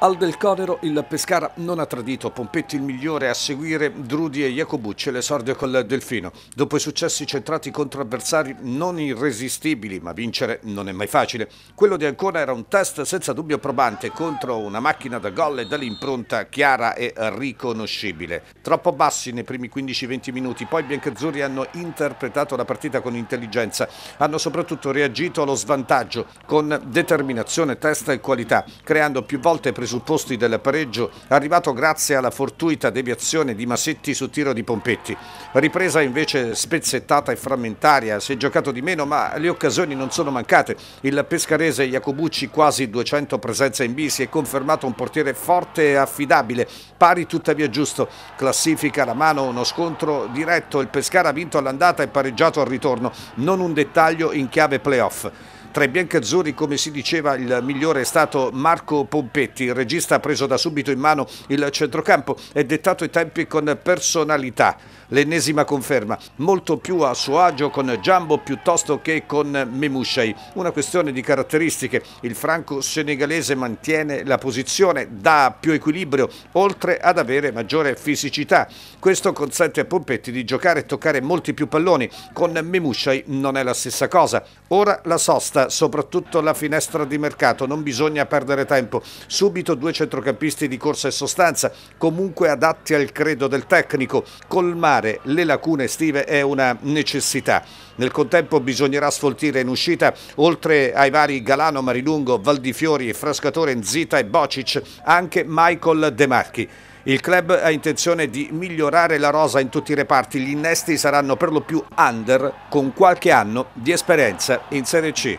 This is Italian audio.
Al del Conero il Pescara non ha tradito, Pompetti il migliore a seguire Drudi e Jacobucci l'esordio col Delfino. Dopo i successi centrati contro avversari non irresistibili, ma vincere non è mai facile. Quello di Ancona era un test senza dubbio probante contro una macchina da gol e dall'impronta chiara e riconoscibile. Troppo bassi nei primi 15-20 minuti, poi i biancazzurri hanno interpretato la partita con intelligenza, hanno soprattutto reagito allo svantaggio con determinazione, testa e qualità, creando più volte pressione presupposti del pareggio arrivato grazie alla fortuita deviazione di Masetti su tiro di Pompetti. Ripresa invece spezzettata e frammentaria, si è giocato di meno ma le occasioni non sono mancate. Il pescarese Jacobucci, quasi 200 presenze in B si è confermato un portiere forte e affidabile, pari tuttavia giusto. Classifica la mano, uno scontro diretto, il Pescara ha vinto all'andata e pareggiato al ritorno, non un dettaglio in chiave playoff. Tra i biancazzurri, come si diceva, il migliore è stato Marco Pompetti. Il regista ha preso da subito in mano il centrocampo e dettato i tempi con personalità. L'ennesima conferma, molto più a suo agio con Giambo piuttosto che con Memushai. Una questione di caratteristiche. Il franco-senegalese mantiene la posizione, dà più equilibrio, oltre ad avere maggiore fisicità. Questo consente a Pompetti di giocare e toccare molti più palloni. Con Memushai non è la stessa cosa. Ora la sosta basta soprattutto la finestra di mercato, non bisogna perdere tempo. Subito due centrocampisti di corsa e sostanza, comunque adatti al credo del tecnico. Colmare le lacune estive è una necessità. Nel contempo bisognerà sfoltire in uscita, oltre ai vari Galano, Marilungo, Valdifiori, Frascatore, Nzita e Bocic, anche Michael De Marchi. Il club ha intenzione di migliorare la rosa in tutti i reparti, gli innesti saranno per lo più under con qualche anno di esperienza in Serie C.